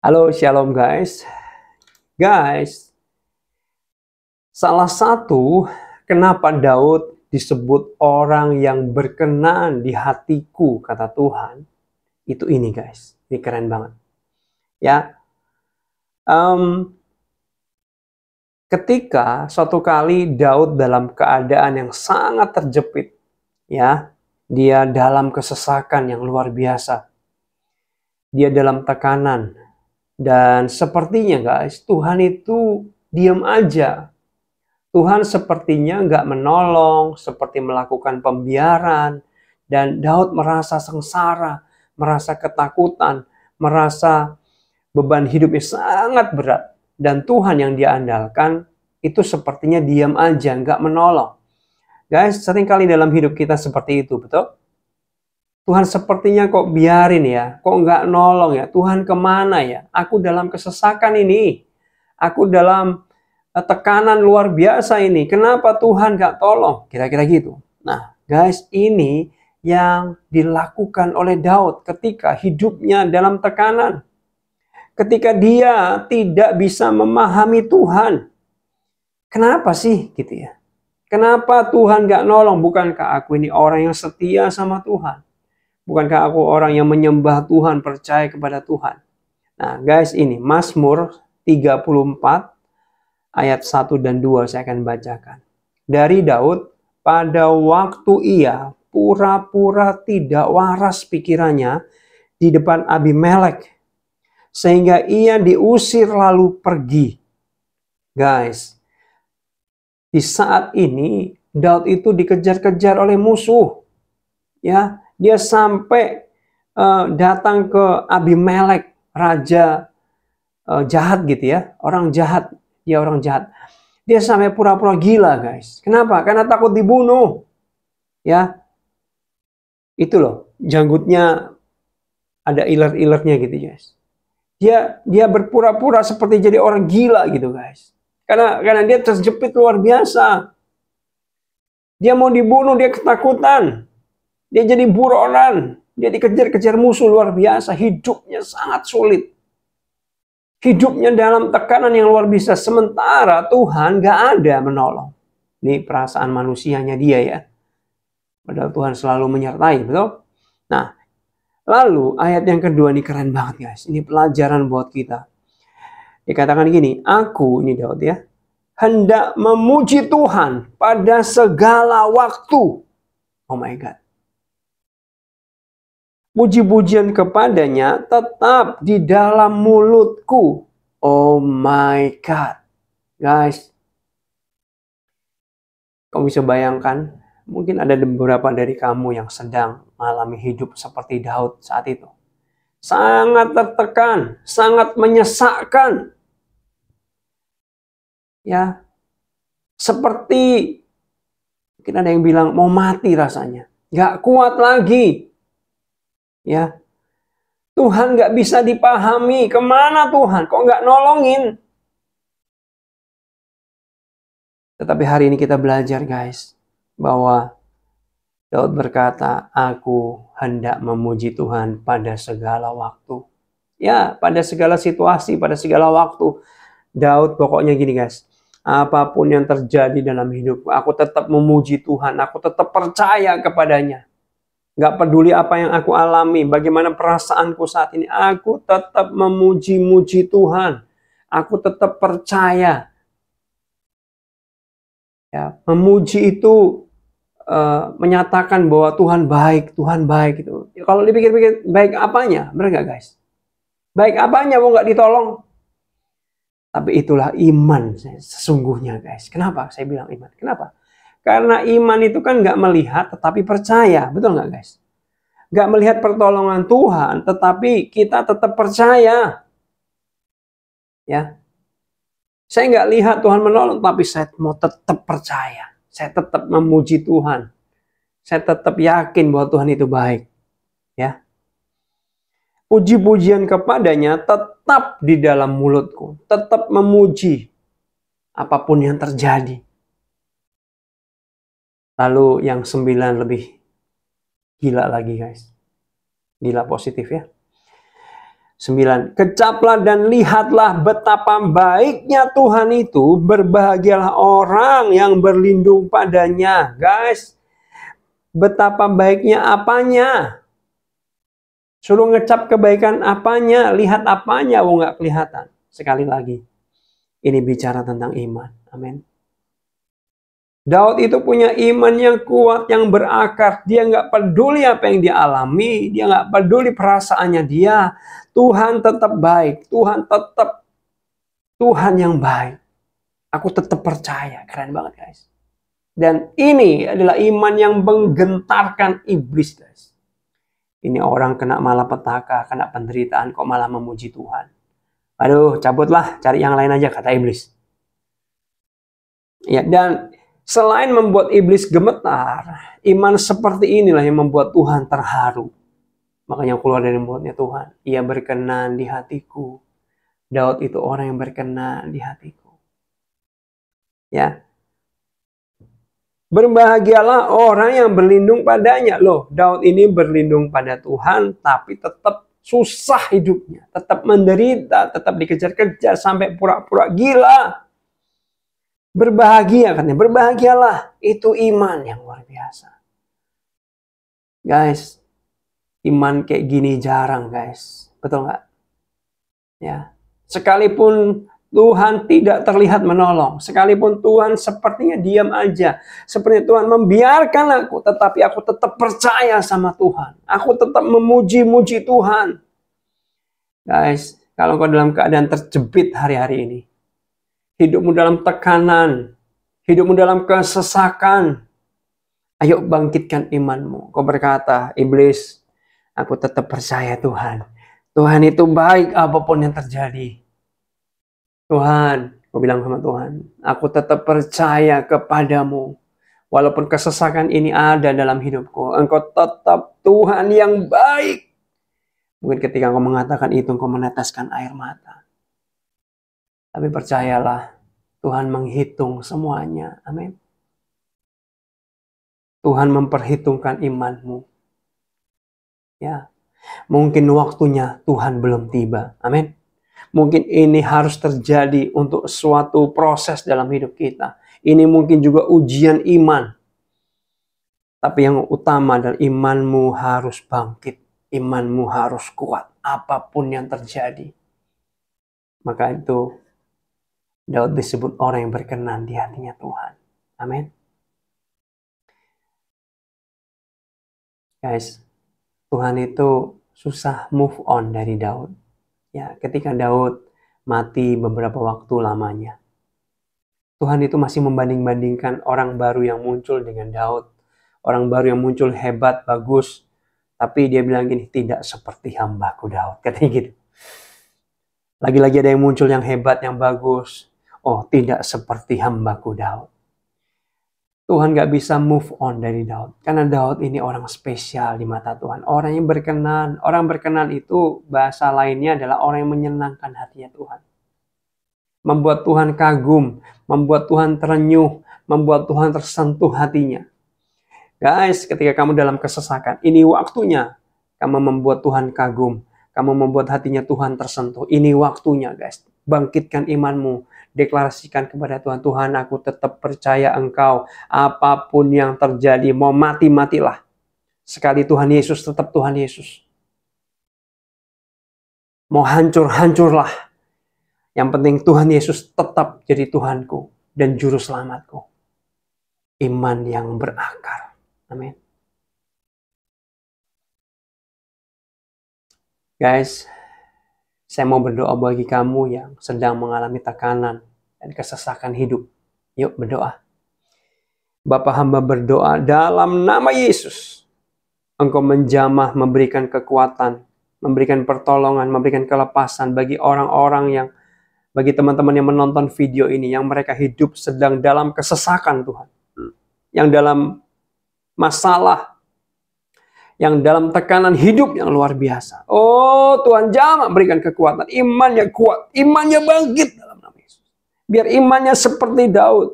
Halo, shalom guys. Guys, salah satu kenapa Daud disebut orang yang berkenan di hatiku, kata Tuhan, itu ini guys. Ini keren banget. Ya, um, ketika suatu kali Daud dalam keadaan yang sangat terjepit, ya, dia dalam kesesakan yang luar biasa. Dia dalam tekanan, dan sepertinya guys, Tuhan itu diam aja. Tuhan sepertinya nggak menolong, seperti melakukan pembiaran. Dan Daud merasa sengsara, merasa ketakutan, merasa beban hidupnya sangat berat. Dan Tuhan yang dia andalkan itu sepertinya diam aja, nggak menolong. Guys, seringkali dalam hidup kita seperti itu, betul? Tuhan sepertinya kok biarin ya, kok nggak nolong ya. Tuhan kemana ya? Aku dalam kesesakan ini. Aku dalam eh, tekanan luar biasa ini. Kenapa Tuhan nggak tolong? Kira-kira gitu. Nah guys ini yang dilakukan oleh Daud ketika hidupnya dalam tekanan. Ketika dia tidak bisa memahami Tuhan. Kenapa sih gitu ya? Kenapa Tuhan gak nolong? Bukankah aku ini orang yang setia sama Tuhan? Bukankah aku orang yang menyembah Tuhan, percaya kepada Tuhan? Nah, guys, ini Mazmur 34 ayat 1 dan 2 saya akan bacakan. Dari Daud, pada waktu ia pura-pura tidak waras pikirannya di depan Abimelek, sehingga ia diusir lalu pergi. Guys, di saat ini Daud itu dikejar-kejar oleh musuh. Ya, dia sampai uh, datang ke Abimelek, raja uh, jahat gitu ya, orang jahat, ya orang jahat. Dia sampai pura-pura gila, guys. Kenapa? Karena takut dibunuh. Ya. Itu loh, janggutnya ada iler-ilernya gitu, guys. Dia dia berpura-pura seperti jadi orang gila gitu, guys. Karena karena dia terjepit luar biasa. Dia mau dibunuh, dia ketakutan. Dia jadi buronan, dia dikejar-kejar musuh luar biasa, hidupnya sangat sulit. Hidupnya dalam tekanan yang luar biasa, sementara Tuhan gak ada menolong. Ini perasaan manusianya dia ya. Padahal Tuhan selalu menyertai, betul? Nah, lalu ayat yang kedua ini keren banget guys. Ini pelajaran buat kita. Dikatakan gini, aku, ini Daud ya, hendak memuji Tuhan pada segala waktu. Oh my God puji-pujian kepadanya tetap di dalam mulutku. Oh my God. Guys, kamu bisa bayangkan, mungkin ada beberapa dari kamu yang sedang mengalami hidup seperti Daud saat itu. Sangat tertekan, sangat menyesakkan. Ya, seperti mungkin ada yang bilang mau mati rasanya. Gak kuat lagi, Ya, Tuhan nggak bisa dipahami. Kemana Tuhan? Kok nggak nolongin? Tetapi hari ini kita belajar guys, bahwa Daud berkata, aku hendak memuji Tuhan pada segala waktu. Ya, pada segala situasi, pada segala waktu. Daud pokoknya gini guys, apapun yang terjadi dalam hidupku, aku tetap memuji Tuhan, aku tetap percaya kepadanya. Gak peduli apa yang aku alami, bagaimana perasaanku saat ini, aku tetap memuji-muji Tuhan. Aku tetap percaya. Ya, memuji itu uh, menyatakan bahwa Tuhan baik, Tuhan baik itu. Ya, kalau dipikir-pikir baik apanya, benar nggak guys? Baik apanya mau gak ditolong? Tapi itulah iman sesungguhnya guys. Kenapa saya bilang iman? Kenapa? Karena iman itu kan nggak melihat tetapi percaya, betul nggak guys? Nggak melihat pertolongan Tuhan tetapi kita tetap percaya. Ya, saya nggak lihat Tuhan menolong tapi saya mau tetap percaya. Saya tetap memuji Tuhan. Saya tetap yakin bahwa Tuhan itu baik. Ya, puji-pujian kepadanya tetap di dalam mulutku, tetap memuji apapun yang terjadi. Lalu yang sembilan lebih gila lagi guys. Gila positif ya. Sembilan, kecaplah dan lihatlah betapa baiknya Tuhan itu, berbahagialah orang yang berlindung padanya. Guys, betapa baiknya apanya? Suruh ngecap kebaikan apanya, lihat apanya, wong nggak kelihatan. Sekali lagi, ini bicara tentang iman. Amin. Daud itu punya iman yang kuat, yang berakar. Dia nggak peduli apa yang dia alami, dia nggak peduli perasaannya dia. Tuhan tetap baik, Tuhan tetap Tuhan yang baik. Aku tetap percaya, keren banget guys. Dan ini adalah iman yang menggentarkan iblis guys. Ini orang kena malapetaka, kena penderitaan kok malah memuji Tuhan. Aduh, cabutlah, cari yang lain aja kata iblis. Ya, dan Selain membuat iblis gemetar, iman seperti inilah yang membuat Tuhan terharu. Makanya keluar dari mulutnya Tuhan. Ia berkenan di hatiku. Daud itu orang yang berkenan di hatiku. Ya. Berbahagialah orang yang berlindung padanya. Loh, Daud ini berlindung pada Tuhan tapi tetap susah hidupnya. Tetap menderita, tetap dikejar-kejar sampai pura-pura gila. Berbahagia katanya, berbahagialah. Itu iman yang luar biasa. Guys, iman kayak gini jarang guys. Betul nggak? Ya. Sekalipun Tuhan tidak terlihat menolong. Sekalipun Tuhan sepertinya diam aja. Sepertinya Tuhan membiarkan aku. Tetapi aku tetap percaya sama Tuhan. Aku tetap memuji-muji Tuhan. Guys, kalau kau dalam keadaan terjepit hari-hari ini hidupmu dalam tekanan, hidupmu dalam kesesakan, ayo bangkitkan imanmu. Kau berkata, iblis, aku tetap percaya Tuhan. Tuhan itu baik apapun yang terjadi. Tuhan, aku bilang sama Tuhan, aku tetap percaya kepadamu. Walaupun kesesakan ini ada dalam hidupku, engkau tetap Tuhan yang baik. Mungkin ketika engkau mengatakan itu, engkau meneteskan air mata. Tapi percayalah, Tuhan menghitung semuanya. Amin. Tuhan memperhitungkan imanmu. Ya. Mungkin waktunya Tuhan belum tiba. Amin. Mungkin ini harus terjadi untuk suatu proses dalam hidup kita. Ini mungkin juga ujian iman. Tapi yang utama adalah imanmu harus bangkit. Imanmu harus kuat apapun yang terjadi. Maka itu Daud disebut orang yang berkenan di hatinya Tuhan. Amin. Guys, Tuhan itu susah move on dari Daud. Ya, ketika Daud mati beberapa waktu lamanya. Tuhan itu masih membanding-bandingkan orang baru yang muncul dengan Daud. Orang baru yang muncul hebat, bagus. Tapi dia bilang gini, tidak seperti hambaku Daud. Katanya gitu. Lagi-lagi ada yang muncul yang hebat, yang bagus oh tidak seperti hambaku Daud. Tuhan gak bisa move on dari Daud. Karena Daud ini orang spesial di mata Tuhan. Orang yang berkenan. Orang berkenan itu bahasa lainnya adalah orang yang menyenangkan hatinya Tuhan. Membuat Tuhan kagum. Membuat Tuhan terenyuh. Membuat Tuhan tersentuh hatinya. Guys, ketika kamu dalam kesesakan, ini waktunya kamu membuat Tuhan kagum. Kamu membuat hatinya Tuhan tersentuh. Ini waktunya guys. Bangkitkan imanmu deklarasikan kepada Tuhan, Tuhan aku tetap percaya engkau, apapun yang terjadi, mau mati-matilah. Sekali Tuhan Yesus, tetap Tuhan Yesus. Mau hancur-hancurlah. Yang penting Tuhan Yesus tetap jadi Tuhanku dan Juru Selamatku. Iman yang berakar. Amin. Guys, saya mau berdoa bagi kamu yang sedang mengalami tekanan dan kesesakan hidup. Yuk berdoa. Bapak hamba berdoa dalam nama Yesus. Engkau menjamah, memberikan kekuatan, memberikan pertolongan, memberikan kelepasan bagi orang-orang yang bagi teman-teman yang menonton video ini yang mereka hidup sedang dalam kesesakan Tuhan. Yang dalam masalah yang dalam tekanan hidup yang luar biasa. Oh Tuhan jamak berikan kekuatan, imannya kuat, imannya bangkit dalam nama Yesus. Biar imannya seperti Daud.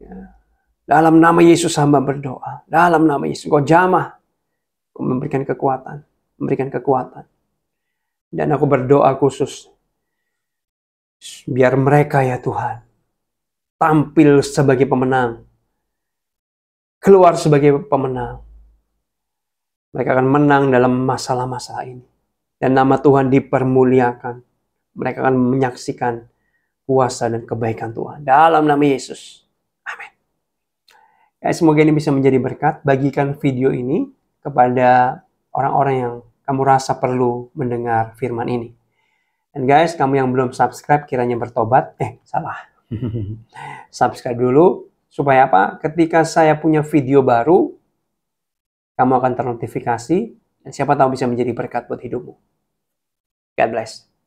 Ya. Dalam nama Yesus hamba berdoa. Dalam nama Yesus kau jamah. memberikan kekuatan. Memberikan kekuatan. Dan aku berdoa khusus. Biar mereka ya Tuhan. Tampil sebagai pemenang. Keluar sebagai pemenang. Mereka akan menang dalam masalah-masalah ini. Dan nama Tuhan dipermuliakan. Mereka akan menyaksikan kuasa dan kebaikan Tuhan. Dalam nama Yesus. Amin. Ya, semoga ini bisa menjadi berkat. Bagikan video ini kepada orang-orang yang kamu rasa perlu mendengar firman ini. Dan guys, kamu yang belum subscribe kiranya bertobat. Eh, salah. subscribe dulu supaya apa? Ketika saya punya video baru, kamu akan ternotifikasi dan siapa tahu bisa menjadi berkat buat hidupmu. God bless.